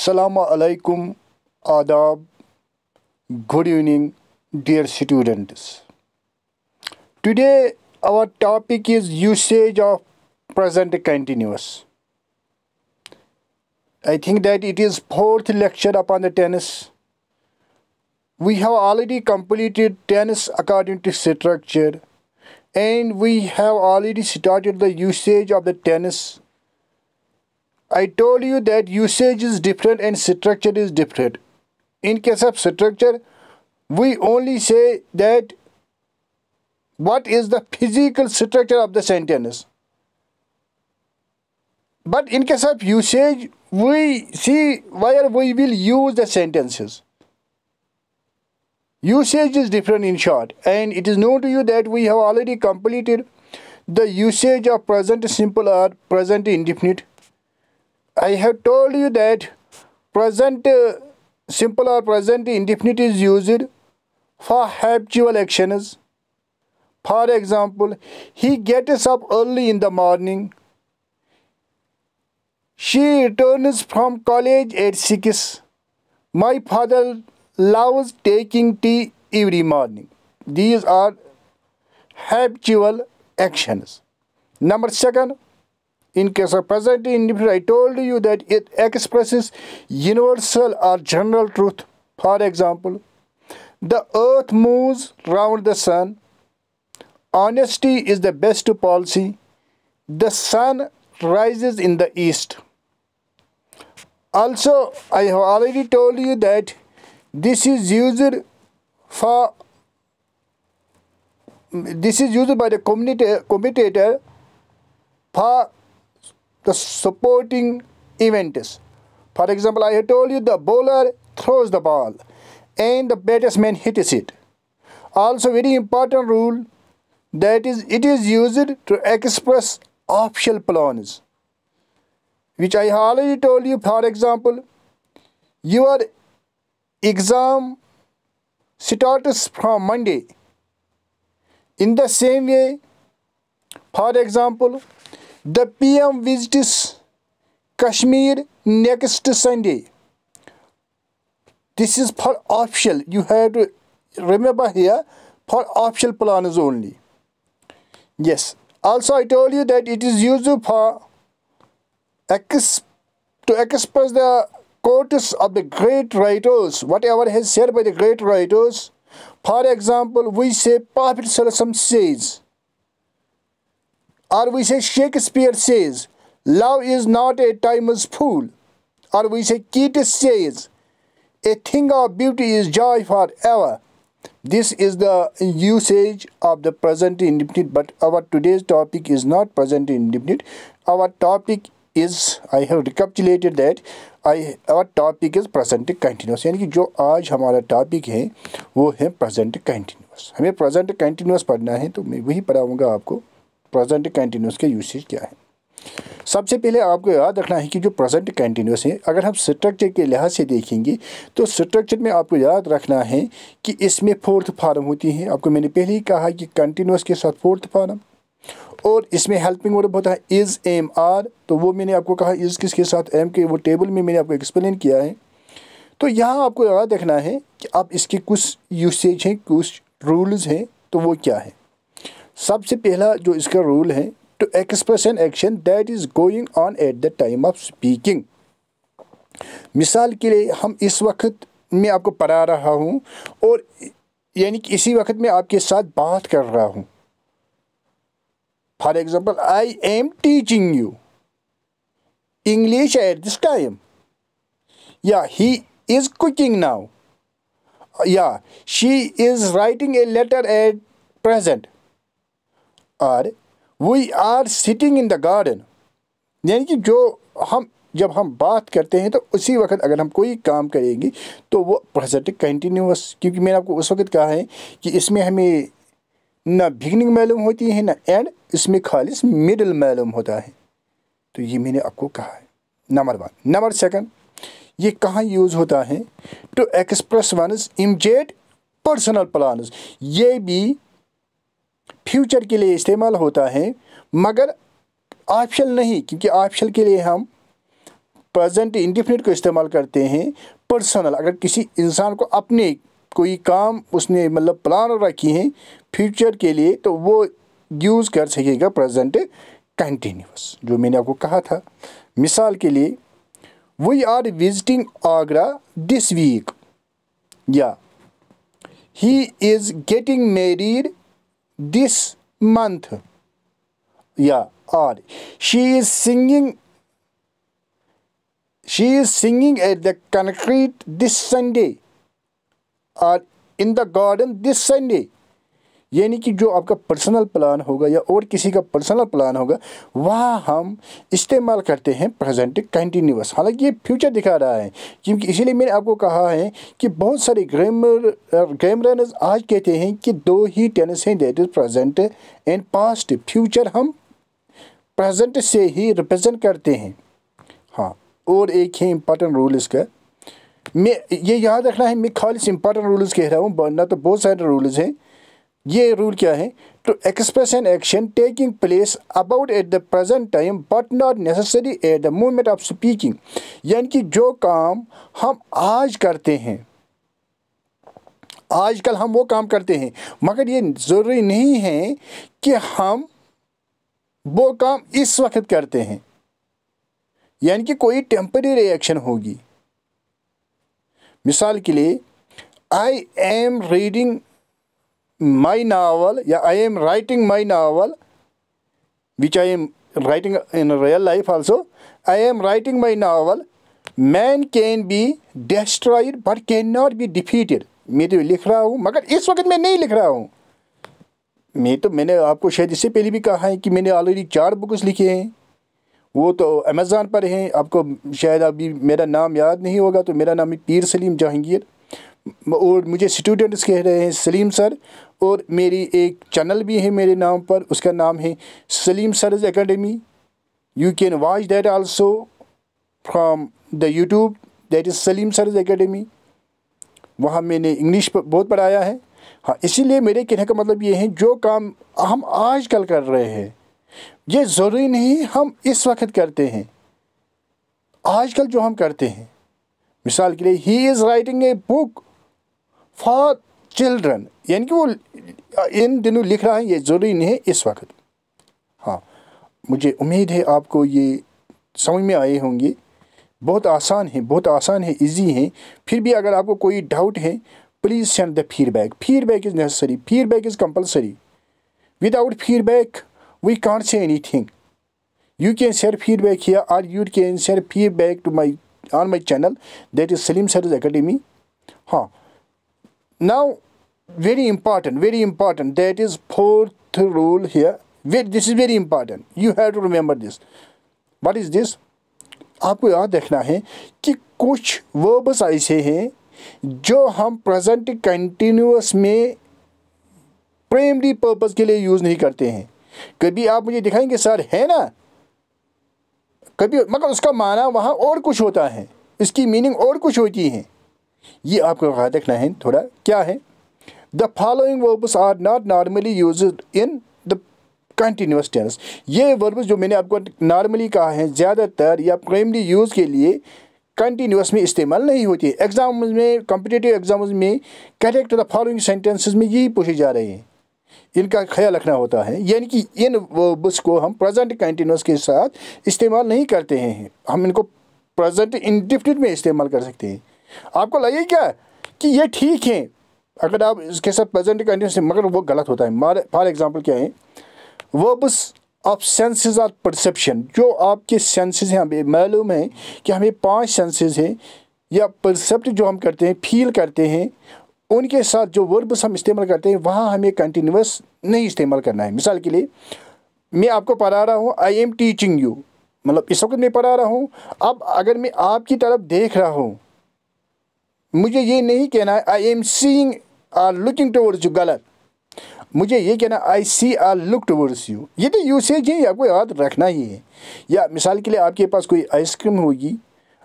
Assalamu Adab, good evening, dear students. Today, our topic is usage of present continuous. I think that it is fourth lecture upon the tennis. We have already completed tennis according to structure and we have already started the usage of the tennis I told you that usage is different and structure is different. In case of structure, we only say that what is the physical structure of the sentence. But in case of usage, we see where we will use the sentences. Usage is different in short, and it is known to you that we have already completed the usage of present simple or present indefinite I have told you that present uh, simple or present indefinite is used for habitual actions. For example, he gets up early in the morning. She returns from college at 6. My father loves taking tea every morning. These are habitual actions. Number second, in case of present individual, I told you that it expresses universal or general truth. For example, the earth moves round the sun. Honesty is the best policy. The sun rises in the east. Also, I have already told you that this is used for this is used by the commentator for the supporting event is. For example, I have told you the bowler throws the ball and the batsman hits it. Also very important rule that is it is used to express optional plans which I already told you for example your exam starts from Monday in the same way for example the PM visits Kashmir next Sunday. This is for official. You have to remember here for official plans only. Yes. Also, I told you that it is used for to express the quotes of the great writers, whatever has said by the great writers. For example, we say Prophet says, Or we say Shakespeare says, Love is not a timeless fool. Or we say Keats says, A thing of beauty is joy forever. This is the usage of the present indefinite, but our today's topic is not present indefinite. Our topic is, I have recapitulated that, I, our topic is present continuous. यानी कि जो आज हमारा topic है वो है present continuous. हमें present continuous पढ़ना है तो मैं वही पढ़ाऊँगा आपको प्रेजेंट कंटिन्यूस के यूसेज क्या है सबसे पहले आपको याद रखना है कि जो प्रेजेंट कंटिन्यूस है अगर हम स्ट्रक्चर के लिहाज से देखेंगे तो स्ट्रक्चर में आपको याद रखना है कि इसमें फोर्थ फार्म होती है आपको मैंने पहले ही कहा कि कंटिन्यूस के साथ फोर्थ फार्म और इसमें हेल्पिंग वर्ब होता है इज़ एम आर तो वो मैंने आपको कहा इज़ किसके साथ एम के वो टेबल में मैंने आपको एक्सप्लेन किया है तो यहाँ आपको याद रखना है कि आप इसके कुछ यूसेज हैं कुछ रूल्स हैं तो वो क्या है सबसे पहला जो इसका रूल है to express an action that is going on at the time of speaking मिसाल के लिए हम इस वक्त मैं आपको पढ़ा रहा हूँ और यानी कि इसी वक्त मैं आपके साथ बात कर रहा हूँ for example I am teaching you English at this time या ही इज़ कुकिंग नाउ या she is writing a letter at present or we are sitting in the garden यानी कि जो हम जब हम बात करते हैं तो उसी वक्त अगर हम कोई काम करेंगे तो वो प्रोजेक्ट कंटिन्यूस क्योंकि मैंने आपको उस वक्त कहा है कि इसमें हमें ना बिगनिंग मालूम होती है ना एंड इसमें खालिश मिडल मालूम होता है तो ये मैंने आपको कहा है नंबर वन नंबर सेकंड ये कहाँ यूज़ होता है to express one's immediate personal plan ये भी फ्यूचर के लिए इस्तेमाल होता है मगर ऑप्शन नहीं क्योंकि ऑप्शन के लिए हम प्रेजेंट इंडिफिनिट को इस्तेमाल करते हैं पर्सनल अगर किसी इंसान को अपने कोई काम उसने मतलब प्लान रखी है फ्यूचर के लिए तो वो यूज़ कर सकेगा प्रेजेंट कंटिन्यूस जो मैंने आपको कहा था मिसाल के लिए we are visiting Agra this week या he is getting married this month. Yeah, She is singing. She is singing at the concrete this Sunday. Or in the garden this Sunday. यानी कि जो आपका पर्सनल प्लान होगा या और किसी का पर्सनल प्लान होगा वह हम इस्तेमाल करते हैं प्रेजेंट कंटिन्यूस हालांकि ये फ्यूचर दिखा रहा है क्योंकि इसीलिए मैंने आपको कहा है कि बहुत सारे ग्रामर ग्रामरनर्स uh, आज कहते हैं कि दो ही टेनिस हैं that is present and past future हम प्रजेंट से ही रिप्रजेंट करते हैं हाँ और एक ही इम्पॉर्टेंट रूल इसका मैं ये याद रखना है मैं खाली इम्पॉर्टेंट रूल्स कह रहा हूँ वरना तो बहुत सारे रूल्स हैं ये रूल क्या है to express an action taking place about at the present time but not necessary at the moment of speaking यानी कि जो काम हम आज करते हैं आजकल हम वो काम करते हैं मगर ये ज़रूरी नहीं है कि हम वो काम इस वक्त करते हैं यानी कि कोई टेम्परेरी रिएक्शन होगी मिसाल के लिए I am reading my novel yeah i am writing my novel which i am writing in real life also i am writing my novel man can be destroyed but cannot be defeated मैं तो लिख रहा हूँ मगर इस वक्त मैं नहीं लिख रहा हूँ मैं तो मैंने आपको शायद इससे पहले भी कहा है कि मैंने ऑलरेडी चार बुक्स लिखे हैं वो तो अमेज़ान पर हैं आपको शायद अभी मेरा नाम याद नहीं होगा तो मेरा नाम है पीर सलीम जहांगीर और मुझे स्टूडेंट्स कह रहे हैं सलीम सर और मेरी एक चैनल भी है मेरे नाम पर उसका नाम है Salim Saraj Academy you can watch that also from the YouTube that is Salim Saraj Academy वहाँ मैंने इंग्लिश पर बहुत पढ़ाया है हाँ इसीलिए मेरे कहने का मतलब ये है जो काम हम आज कल कर रहे हैं ये ज़रूरी नहीं हम इस वक्त करते हैं आजकल जो हम करते हैं मिसाल के लिए he is writing a book for children यानी कि वो इन दिनों लिख रहा है ये ज़रूरी नहीं है इस वक्त हाँ मुझे उम्मीद है आपको ये समझ में आए होंगे बहुत आसान है बहुत आसान है इजी है फिर भी अगर आपको कोई डाउट है please send the feedback feedback is necessary feedback is compulsory without feedback we can't say anything you can share feedback here or you can share feedback to my on my channel that is Salim Saraj Academy हाँ now very important very important that is fourth rule here this is very important you have to remember this what is this आपको याद रखना है कि कुछ verbs ऐसे हैं जो हम प्रेजेंट कंटिन्यूस में प्रेमरी पर्पज़ के लिए यूज़ नहीं करते हैं कभी आप मुझे दिखाएंगे सर है ना कभी मगर उसका माना वहाँ और कुछ होता है इसकी मीनिंग और कुछ होती है ये आपको वहाँ देखना है थोड़ा क्या है the following verbs are not normally used in the continuous tense ये वर्ब्स जो मैंने आपको नॉर्मली कहा है ज़्यादातर या प्राइमरी यूज़ के लिए कंटिन्यूस में इस्तेमाल नहीं होती है एग्ज़ाम में कंपिटेटिव एग्ज़ाम में करेक्ट द फॉलोइंग सेंटेंसेस में यही पूछे जा रहे हैं इनका ख्याल रखना होता है यानी कि इन वर्ब्स को हम प्रेजेंट कंटिन्यूस के साथ इस्तेमाल नहीं करते हैं हम इनको प्रेजेंट इंडिफिनिट में इस्तेमाल कर सकते हैं आपको लगे क्या कि ये ठीक है अगर आप इसके साथ प्रेजेंट कंटिन्यूस मगर वो गलत होता है फॉर एग्जाम्पल क्या है वर्ब्स ऑफ सेंसेस और परसेप्शन जो आपके सेंसेस हैं हमें मालूम है कि हमें पांच सेंसेस हैं या परसेप्ट जो हम करते हैं फील करते हैं उनके साथ जो वर्ब्स हम इस्तेमाल करते हैं वहाँ हमें कंटिन्यूस नहीं इस्तेमाल करना है मिसाल के लिए मैं आपको पढ़ा रहा हूँ आई एम टीचिंग यू मतलब इस वक्त मैं पढ़ा रहा हूँ अब अगर मैं आपकी तरफ देख रहा हूँ मुझे ये नहीं कहना है I am seeing or looking towards you गलत मुझे ये कहना I see or look towards you ये तो यूसेज है आपको याद रखना ही है या मिसाल के लिए आपके पास कोई आइसक्रीम होगी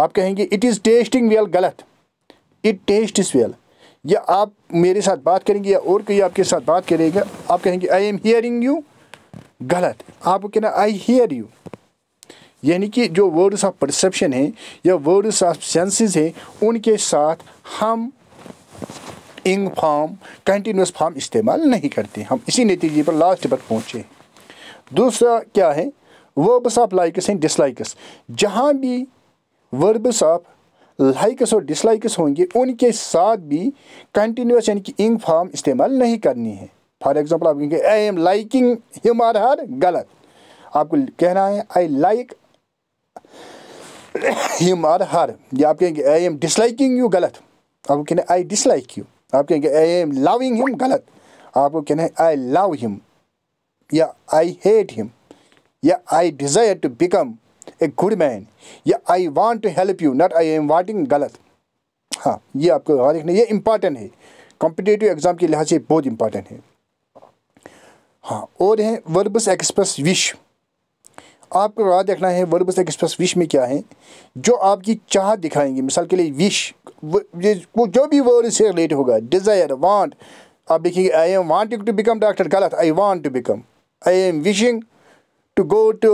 आप कहेंगे इट इज़ टेस्टिंग वेल गलत इट टेस्ट इज़ वेल या आप मेरे साथ बात करेंगे या और कोई आपके साथ बात करेगा आप कहेंगे आई एम हियरिंग यू गलत आपको कहना आई हियर यू यानी कि जो वर्ड्स ऑफ परसेप्शन हैं या वर्ड्स ऑफ सेंसेस हैं उनके साथ हम इंग फॉर्म कंटिन्यूस फॉर्म इस्तेमाल नहीं करते हम इसी नतीजे पर लास्ट पर पहुँचे दूसरा क्या है verbs of likes and dislikes जहाँ भी वर्ब्स ऑफ लाइक्स और डिसलाइक्स होंगे उनके साथ भी कंटिन्यूस यानी कि इंग फॉर्म इस्तेमाल नहीं करनी है फॉर एग्ज़ाम्पल आप कहेंगे I am liking him or her गलत आपको कहना है I like him or her या आप कहेंगे आई एम डिसलाइकिंग यू गलत आपको कहना है आई डिसलाइक यू आप कहेंगे आई एम लविंग हिम गलत आपको कहना है आई लव हिम या आई हेट हिम या I desire to become a good man या I want to help you not I am wanting गलत हाँ ये आपको याद रखना ये इम्पॉर्टेंट है कॉम्पिटेटिव एग्ज़ाम के लिहाज से बहुत इंपॉर्टेंट है हाँ और हैं वर्बस एक्सप्रेस विश आपको राह देखना है वर्ब से एक्सप्रेस विश में क्या है जो आपकी चाह दिखाएंगे मिसाल के लिए विश वो जो भी वर्ड से रिलेट होगा डिज़ायर वांट आप देखेंगे I am wanting to become doctor गलत I want to become I am wishing to go to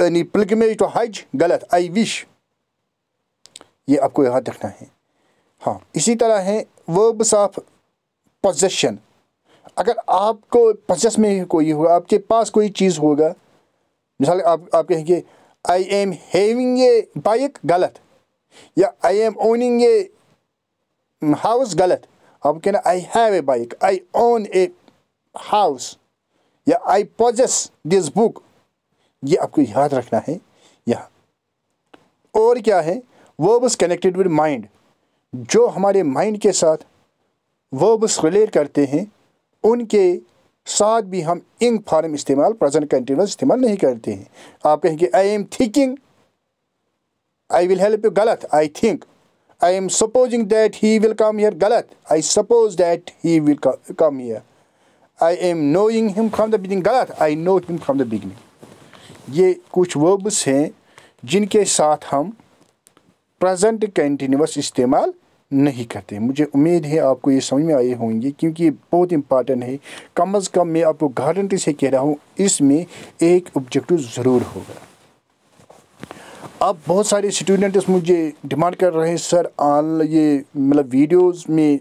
pilgrimage to Hajj गलत आई विश ये आपको याद रखना है हाँ इसी तरह है वर्ब्स ऑफ पोजेशन अगर आपको पचस में कोई होगा आपके पास कोई चीज़ होगा मिसाल आप आप कहेंगे I am having a bike गलत या I am owning a house गलत आप कहना I have a bike I own a house या आई पोजेस दिस बुक ये आपको याद रखना है यहाँ और क्या है वर्ब्स कनेक्टेड विद माइंड जो हमारे माइंड के साथ वर्ब्स रिलेट करते हैं उनके साथ भी हम इंग फॉर्म इस्तेमाल प्रेजेंट कंटिन्यूस इस्तेमाल नहीं करते हैं आप कहेंगे I am thinking I will help you गलत I think I am supposing that he will come here गलत I suppose that he will come here I am knowing him from the beginning गलत I know him from the beginning ये कुछ verbs हैं जिनके साथ हम present continuous इस्तेमाल नहीं करते मुझे उम्मीद है आपको ये समझ में आए होंगे क्योंकि ये बहुत इम्पॉर्टेंट है कम अज़ कम मैं आपको गारंटी से कह रहा हूँ इसमें एक ऑब्जेक्टिव ज़रूर होगा अब बहुत सारे स्टूडेंट्स मुझे डिमांड कर रहे हैं सर ऑन ये मतलब वीडियोस में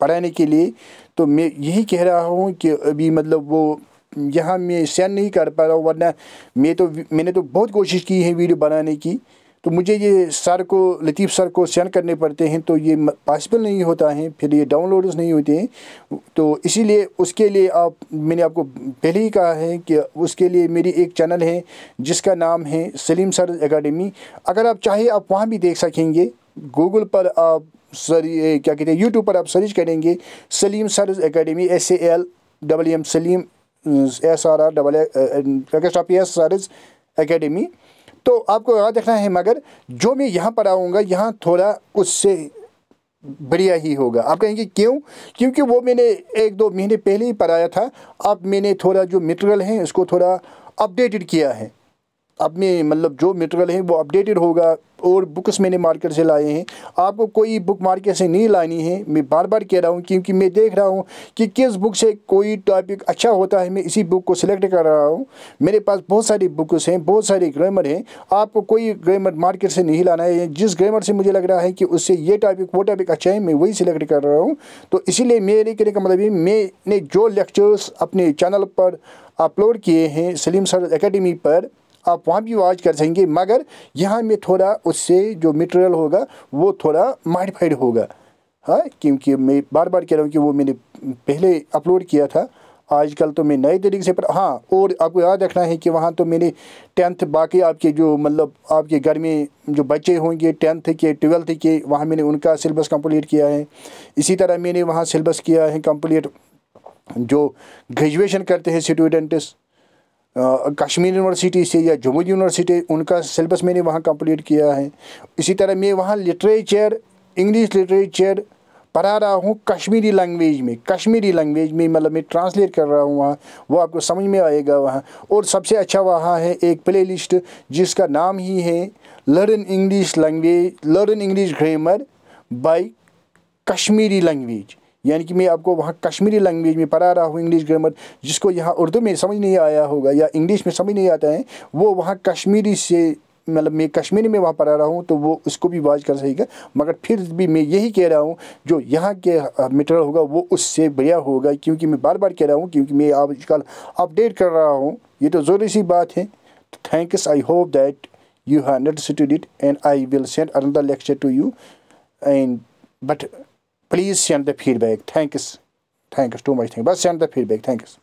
पढ़ाने के लिए तो मैं यही कह रहा हूँ कि अभी मतलब वो यहाँ मैं सेंड नहीं कर पा रहा हूँ वरना मैं तो मैंने तो बहुत कोशिश की है वीडियो बनाने की तो मुझे ये सर को लतीफ़ सर को सेंड करने पड़ते हैं तो ये पॉसिबल नहीं होता है फिर ये डाउनलोड्स नहीं होते हैं तो इसीलिए उसके लिए आप मैंने आपको पहले ही कहा है कि उसके लिए मेरी एक चैनल है जिसका नाम है सलीम सर एकेडमी अगर आप चाहे आप वहाँ भी देख सकेंगे गूगल पर आप सर क्या कहते हैं यूट्यूब पर आप सर्च करेंगे Salim sir Academy S A L double M Salim S R R double extra P S sir Academy तो आपको याद रखना है मगर जो मैं यहाँ पर आऊँगा यहाँ थोड़ा उससे बढ़िया ही होगा आप कहेंगे क्यों क्योंकि वो मैंने एक दो महीने पहले ही पढ़ाया था अब मैंने थोड़ा जो मटेरियल है उसको थोड़ा अपडेटेड किया है अपने मतलब जो मेटेरियल हैं वो अपडेटेड होगा और बुक्स मैंने मार्केट से लाए हैं आपको कोई बुक मार्केट से नहीं लानी है मैं बार बार कह रहा हूँ क्योंकि मैं देख रहा हूँ कि किस बुक से कोई टॉपिक अच्छा होता है मैं इसी बुक को सिलेक्ट कर रहा हूँ मेरे पास बहुत सारी बुक्स हैं बहुत सारे ग्रामर हैं आपको कोई ग्रामर मार्केट से नहीं लाना है जिस ग्रामर से मुझे लग रहा है कि उससे ये टॉपिक वो टॉपिक अच्छा है मैं वही सिलेक्ट कर रहा हूँ तो इसीलिए मेरे कहने का मतलब ये मैंने जो लेक्चर्स अपने चैनल पर अपलोड किए हैं सलीम सर एकेडमी पर आप वहाँ भी वॉच कर सकेंगे मगर यहाँ में थोड़ा उससे जो मटेरियल होगा वो थोड़ा मॉडिफाइड होगा हाँ क्योंकि मैं बार बार कह रहा हूँ कि वो मैंने पहले अपलोड किया था आजकल तो मैं नए तरीके से पर हाँ और आपको याद रखना है कि वहाँ तो मैंने टेंथ बाकी आपके जो मतलब आपके घर में जो बच्चे होंगे टेंथ के ट्वेल्थ के वहाँ मैंने उनका सिलेबस कंप्लीट किया है इसी तरह मैंने वहाँ सिलेबस किया है कंप्लीट जो ग्रेजुएशन करते हैं स्टूडेंट्स कश्मीर यूनिवर्सिटी से या जम्मू यूनिवर्सिटी उनका सिलेबस मैंने वहाँ कंप्लीट किया है इसी तरह मैं वहाँ लिटरेचर इंग्लिश लिटरेचर पढ़ा रहा हूँ कश्मीरी लैंग्वेज में कश्मीरी लैंग्वेज में मतलब मैं ट्रांसलेट कर रहा हूँ वहाँ वो आपको समझ में आएगा वहाँ और सबसे अच्छा वहाँ है एक प्लेलिस्ट जिसका नाम ही है learn English language learn English grammar by Kashmiri language यानी कि मैं आपको वहाँ कश्मीरी लैंग्वेज में पढ़ा रहा हूँ इंग्लिश ग्रामर जिसको यहाँ उर्दू में समझ नहीं आया होगा या इंग्लिश में समझ नहीं आता है वो वहाँ कश्मीरी से मतलब मैं कश्मीरी में वहाँ पढ़ा रहा हूँ तो वो उसको भी वाज कर सकेगा मगर फिर भी मैं यही कह रहा हूँ जो यहाँ के मटेरियल होगा वो उससे बढ़िया होगा क्योंकि मैं बार बार कह रहा हूँ क्योंकि मैं आजकल अपडेट कर रहा हूँ ये तो ज़रूरी सी बात है तो thanks I hope that you have understood it and I will send another lecture to you and but Please send the feedback. Thanks. Thanks too much. Thanks. But send the feedback. Thanks.